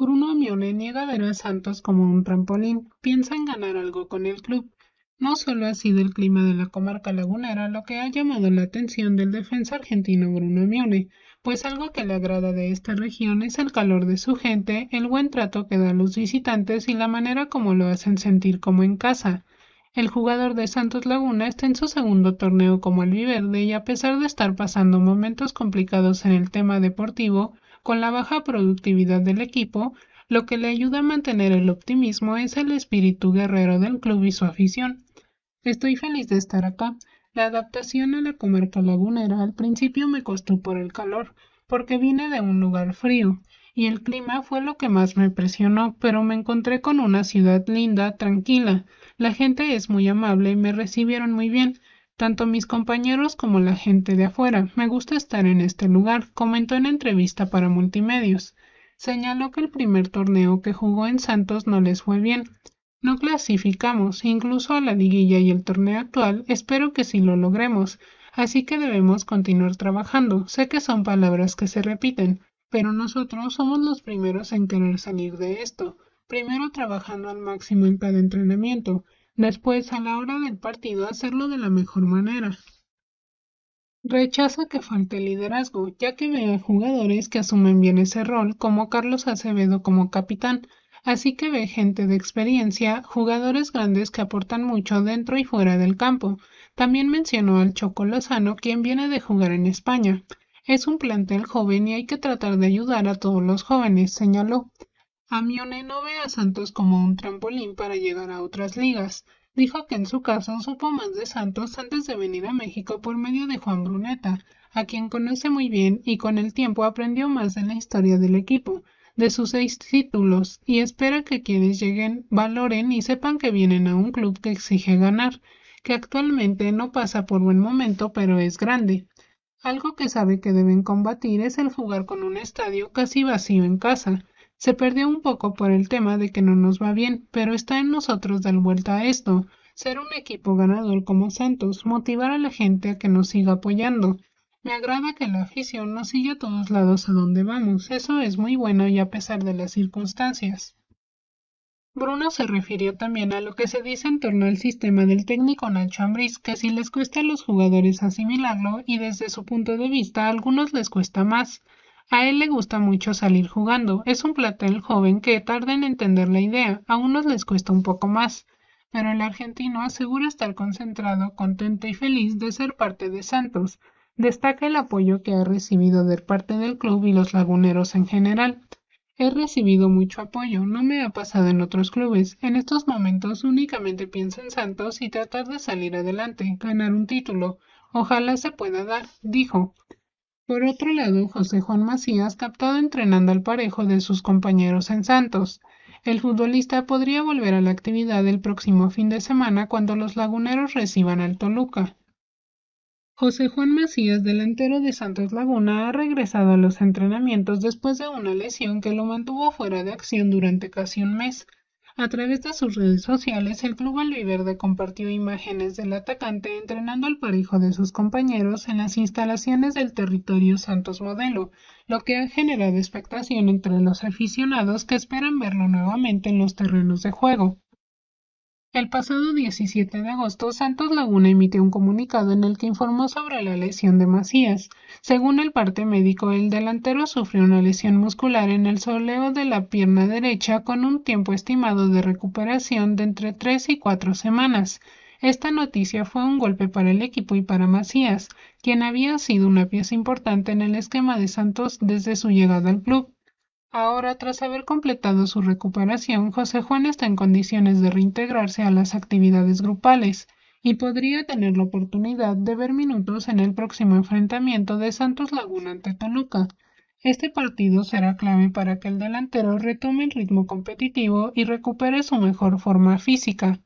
Bruno Amione niega ver a Santos como un trampolín, piensa en ganar algo con el club. No solo ha sido el clima de la comarca lagunera lo que ha llamado la atención del defensa argentino Bruno Amione, pues algo que le agrada de esta región es el calor de su gente, el buen trato que da a los visitantes y la manera como lo hacen sentir como en casa. El jugador de Santos Laguna está en su segundo torneo como albiverde y a pesar de estar pasando momentos complicados en el tema deportivo, con la baja productividad del equipo, lo que le ayuda a mantener el optimismo es el espíritu guerrero del club y su afición. Estoy feliz de estar acá. La adaptación a la comarca lagunera al principio me costó por el calor, porque vine de un lugar frío, y el clima fue lo que más me presionó, pero me encontré con una ciudad linda, tranquila. La gente es muy amable y me recibieron muy bien tanto mis compañeros como la gente de afuera. Me gusta estar en este lugar, comentó en entrevista para multimedios. Señaló que el primer torneo que jugó en Santos no les fue bien. No clasificamos, incluso a la liguilla y el torneo actual, espero que sí lo logremos, así que debemos continuar trabajando. Sé que son palabras que se repiten, pero nosotros somos los primeros en querer salir de esto, primero trabajando al máximo en cada entrenamiento, Después, a la hora del partido, hacerlo de la mejor manera. Rechaza que falte liderazgo, ya que ve a jugadores que asumen bien ese rol, como Carlos Acevedo como capitán, así que ve gente de experiencia, jugadores grandes que aportan mucho dentro y fuera del campo. También mencionó al Choco Lozano, quien viene de jugar en España. Es un plantel joven y hay que tratar de ayudar a todos los jóvenes, señaló. Amione no ve a Santos como un trampolín para llegar a otras ligas. Dijo que en su caso supo más de Santos antes de venir a México por medio de Juan Bruneta, a quien conoce muy bien y con el tiempo aprendió más de la historia del equipo, de sus seis títulos, y espera que quienes lleguen valoren y sepan que vienen a un club que exige ganar, que actualmente no pasa por buen momento pero es grande. Algo que sabe que deben combatir es el jugar con un estadio casi vacío en casa, se perdió un poco por el tema de que no nos va bien, pero está en nosotros dar vuelta a esto, ser un equipo ganador como Santos, motivar a la gente a que nos siga apoyando. Me agrada que la afición nos siga a todos lados a donde vamos, eso es muy bueno y a pesar de las circunstancias. Bruno se refirió también a lo que se dice en torno al sistema del técnico Nacho Ambriz, que si les cuesta a los jugadores asimilarlo y desde su punto de vista a algunos les cuesta más. A él le gusta mucho salir jugando. Es un platel joven que tarda en entender la idea. A unos les cuesta un poco más. Pero el argentino asegura estar concentrado, contento y feliz de ser parte de Santos. Destaca el apoyo que ha recibido de parte del club y los laguneros en general. He recibido mucho apoyo, no me ha pasado en otros clubes. En estos momentos únicamente pienso en Santos y tratar de salir adelante, ganar un título. Ojalá se pueda dar, dijo. Por otro lado, José Juan Macías captado entrenando al parejo de sus compañeros en Santos. El futbolista podría volver a la actividad el próximo fin de semana cuando los laguneros reciban al Toluca. José Juan Macías, delantero de Santos Laguna, ha regresado a los entrenamientos después de una lesión que lo mantuvo fuera de acción durante casi un mes. A través de sus redes sociales, el Club alviverde compartió imágenes del atacante entrenando al parejo de sus compañeros en las instalaciones del territorio Santos Modelo, lo que ha generado expectación entre los aficionados que esperan verlo nuevamente en los terrenos de juego. El pasado 17 de agosto, Santos Laguna emitió un comunicado en el que informó sobre la lesión de Macías. Según el parte médico, el delantero sufrió una lesión muscular en el soleo de la pierna derecha con un tiempo estimado de recuperación de entre tres y cuatro semanas. Esta noticia fue un golpe para el equipo y para Macías, quien había sido una pieza importante en el esquema de Santos desde su llegada al club. Ahora, tras haber completado su recuperación, José Juan está en condiciones de reintegrarse a las actividades grupales y podría tener la oportunidad de ver minutos en el próximo enfrentamiento de Santos Laguna ante Toluca. Este partido será clave para que el delantero retome el ritmo competitivo y recupere su mejor forma física.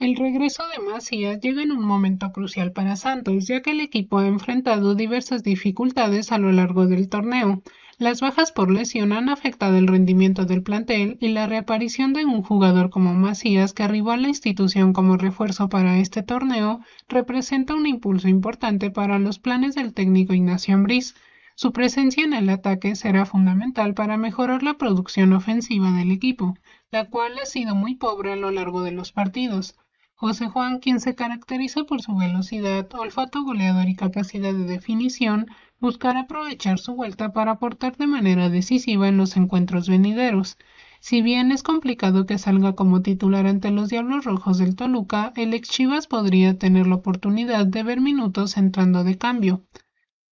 El regreso de Macías llega en un momento crucial para Santos, ya que el equipo ha enfrentado diversas dificultades a lo largo del torneo, las bajas por lesión han afectado el rendimiento del plantel y la reaparición de un jugador como Macías que arribó a la institución como refuerzo para este torneo representa un impulso importante para los planes del técnico Ignacio Ambriz. Su presencia en el ataque será fundamental para mejorar la producción ofensiva del equipo, la cual ha sido muy pobre a lo largo de los partidos. José Juan, quien se caracteriza por su velocidad, olfato goleador y capacidad de definición, buscará aprovechar su vuelta para aportar de manera decisiva en los encuentros venideros. Si bien es complicado que salga como titular ante los Diablos Rojos del Toluca, el ex Chivas podría tener la oportunidad de ver minutos entrando de cambio.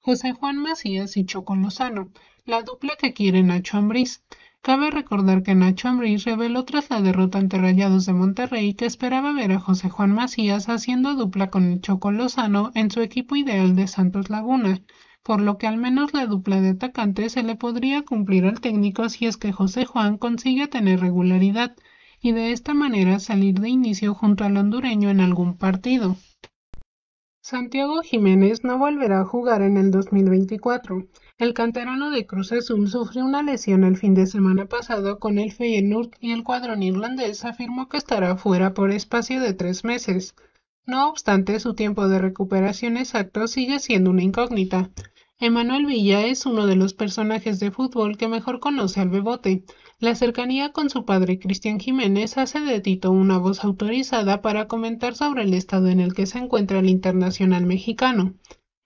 José Juan Macías y Choco Lozano, la dupla que quiere Nacho Ambriz. Cabe recordar que Nacho Ambriz reveló tras la derrota ante Rayados de Monterrey que esperaba ver a José Juan Macías haciendo dupla con el Choco Lozano en su equipo ideal de Santos Laguna por lo que al menos la dupla de atacante se le podría cumplir al técnico si es que José Juan consigue tener regularidad y de esta manera salir de inicio junto al hondureño en algún partido. Santiago Jiménez no volverá a jugar en el 2024. El canterano de Cruz Azul sufrió una lesión el fin de semana pasado con el Feyenoord y el cuadrón irlandés afirmó que estará fuera por espacio de tres meses. No obstante, su tiempo de recuperación exacto sigue siendo una incógnita. Emanuel Villa es uno de los personajes de fútbol que mejor conoce al Bebote. La cercanía con su padre Cristian Jiménez hace de Tito una voz autorizada para comentar sobre el estado en el que se encuentra el internacional mexicano.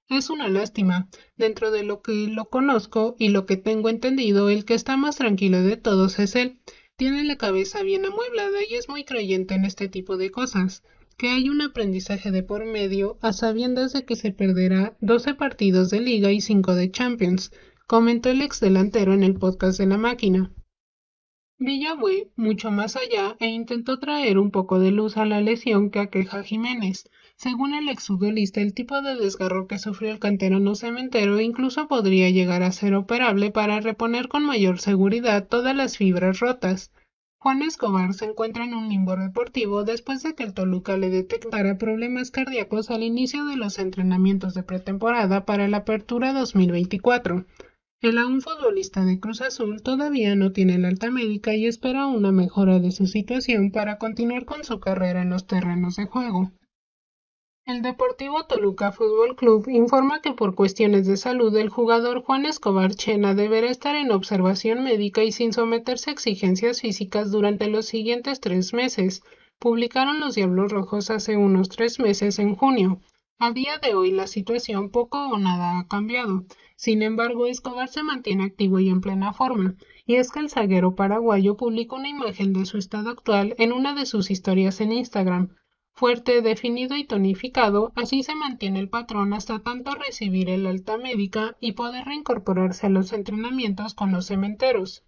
Es una lástima. Dentro de lo que lo conozco y lo que tengo entendido, el que está más tranquilo de todos es él. Tiene la cabeza bien amueblada y es muy creyente en este tipo de cosas que hay un aprendizaje de por medio a sabiendas de que se perderá 12 partidos de liga y 5 de Champions, comentó el ex delantero en el podcast de la máquina. Villa mucho más allá e intentó traer un poco de luz a la lesión que aqueja Jiménez. Según el exfutbolista, el tipo de desgarro que sufrió el cantero no cementero incluso podría llegar a ser operable para reponer con mayor seguridad todas las fibras rotas. Juan Escobar se encuentra en un limbo deportivo después de que el Toluca le detectara problemas cardíacos al inicio de los entrenamientos de pretemporada para la Apertura 2024. El aún futbolista de Cruz Azul todavía no tiene la alta médica y espera una mejora de su situación para continuar con su carrera en los terrenos de juego. El Deportivo Toluca Fútbol Club informa que por cuestiones de salud el jugador Juan Escobar Chena deberá estar en observación médica y sin someterse a exigencias físicas durante los siguientes tres meses. Publicaron los Diablos Rojos hace unos tres meses en junio. A día de hoy la situación poco o nada ha cambiado. Sin embargo, Escobar se mantiene activo y en plena forma. Y es que el zaguero paraguayo publicó una imagen de su estado actual en una de sus historias en Instagram fuerte, definido y tonificado, así se mantiene el patrón hasta tanto recibir el alta médica y poder reincorporarse a los entrenamientos con los cementeros.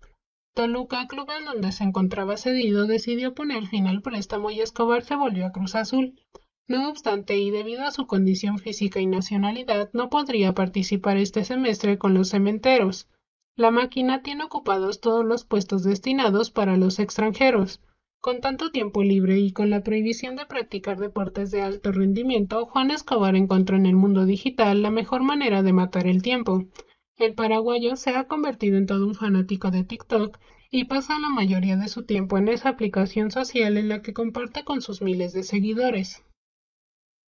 Toluca, club en donde se encontraba cedido, decidió poner fin al préstamo y Escobar se volvió a Cruz Azul. No obstante, y debido a su condición física y nacionalidad, no podría participar este semestre con los cementeros. La máquina tiene ocupados todos los puestos destinados para los extranjeros. Con tanto tiempo libre y con la prohibición de practicar deportes de alto rendimiento, Juan Escobar encontró en el mundo digital la mejor manera de matar el tiempo. El paraguayo se ha convertido en todo un fanático de TikTok y pasa la mayoría de su tiempo en esa aplicación social en la que comparte con sus miles de seguidores.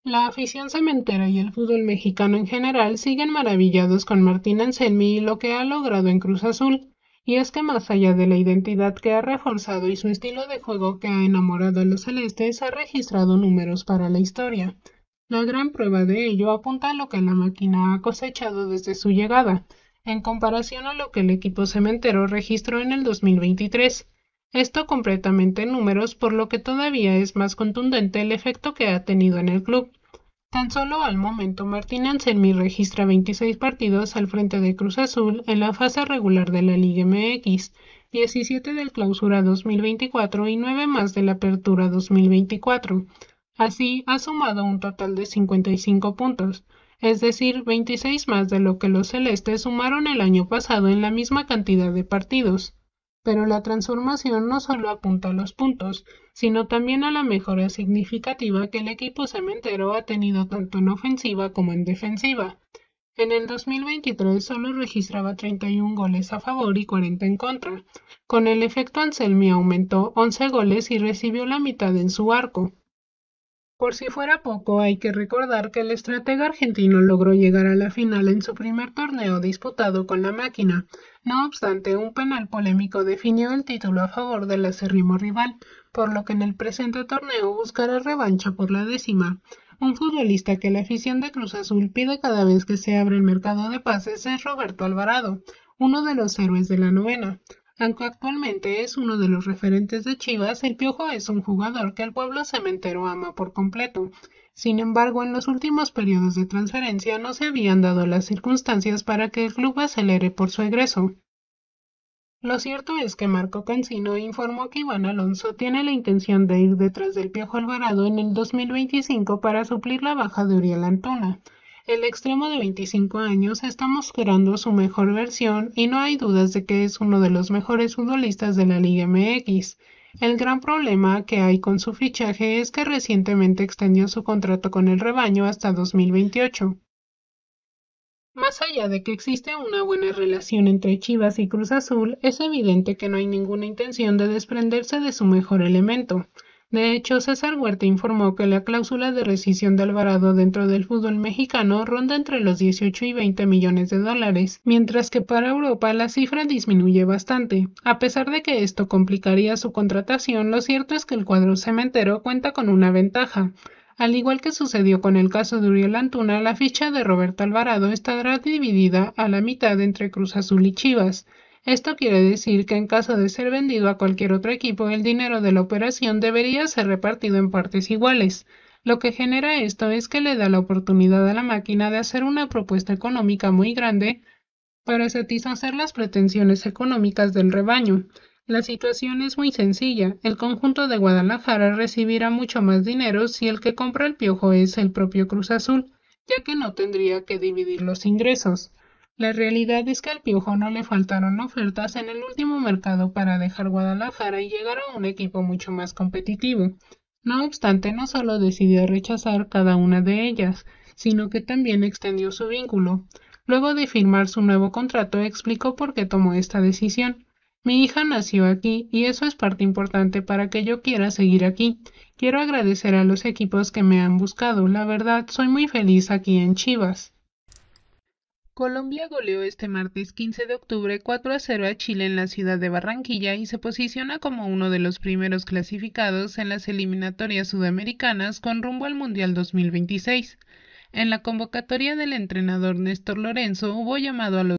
La afición cementera y el fútbol mexicano en general siguen maravillados con Martín Anselmi y lo que ha logrado en Cruz Azul y es que más allá de la identidad que ha reforzado y su estilo de juego que ha enamorado a los celestes, ha registrado números para la historia. La gran prueba de ello apunta a lo que la máquina ha cosechado desde su llegada, en comparación a lo que el equipo cementero registró en el 2023. Esto completamente en números, por lo que todavía es más contundente el efecto que ha tenido en el club. Tan solo al momento Martín Anselmi registra 26 partidos al frente de Cruz Azul en la fase regular de la Liga MX, 17 del Clausura 2024 y 9 más de la Apertura 2024. Así ha sumado un total de 55 puntos, es decir, 26 más de lo que los celestes sumaron el año pasado en la misma cantidad de partidos pero la transformación no solo apunta a los puntos, sino también a la mejora significativa que el equipo cementero ha tenido tanto en ofensiva como en defensiva. En el 2023 solo registraba 31 goles a favor y 40 en contra. Con el efecto Anselmi aumentó 11 goles y recibió la mitad en su arco. Por si fuera poco, hay que recordar que el estratega argentino logró llegar a la final en su primer torneo disputado con la máquina. No obstante, un penal polémico definió el título a favor del acérrimo rival, por lo que en el presente torneo buscará revancha por la décima. Un futbolista que la afición de Cruz Azul pide cada vez que se abre el mercado de pases es Roberto Alvarado, uno de los héroes de la novena. Aunque actualmente es uno de los referentes de Chivas, el Piojo es un jugador que el pueblo cementero ama por completo. Sin embargo, en los últimos periodos de transferencia no se habían dado las circunstancias para que el club acelere por su egreso. Lo cierto es que Marco Cancino informó que Iván Alonso tiene la intención de ir detrás del Piojo Alvarado en el 2025 para suplir la baja de Uriel Antona. El extremo de 25 años está mostrando su mejor versión y no hay dudas de que es uno de los mejores futbolistas de la Liga MX. El gran problema que hay con su fichaje es que recientemente extendió su contrato con el rebaño hasta 2028. Más allá de que existe una buena relación entre Chivas y Cruz Azul, es evidente que no hay ninguna intención de desprenderse de su mejor elemento. De hecho, César Huerta informó que la cláusula de rescisión de Alvarado dentro del fútbol mexicano ronda entre los 18 y 20 millones de dólares, mientras que para Europa la cifra disminuye bastante. A pesar de que esto complicaría su contratación, lo cierto es que el cuadro cementero cuenta con una ventaja. Al igual que sucedió con el caso de Uriel Antuna, la ficha de Roberto Alvarado estará dividida a la mitad entre Cruz Azul y Chivas. Esto quiere decir que en caso de ser vendido a cualquier otro equipo, el dinero de la operación debería ser repartido en partes iguales. Lo que genera esto es que le da la oportunidad a la máquina de hacer una propuesta económica muy grande para satisfacer las pretensiones económicas del rebaño. La situación es muy sencilla. El conjunto de Guadalajara recibirá mucho más dinero si el que compra el piojo es el propio Cruz Azul, ya que no tendría que dividir los ingresos. La realidad es que al Piojo no le faltaron ofertas en el último mercado para dejar Guadalajara y llegar a un equipo mucho más competitivo. No obstante, no solo decidió rechazar cada una de ellas, sino que también extendió su vínculo. Luego de firmar su nuevo contrato, explicó por qué tomó esta decisión. Mi hija nació aquí y eso es parte importante para que yo quiera seguir aquí. Quiero agradecer a los equipos que me han buscado. La verdad, soy muy feliz aquí en Chivas. Colombia goleó este martes 15 de octubre 4 a 0 a Chile en la ciudad de Barranquilla y se posiciona como uno de los primeros clasificados en las eliminatorias sudamericanas con rumbo al Mundial 2026. En la convocatoria del entrenador Néstor Lorenzo hubo llamado a los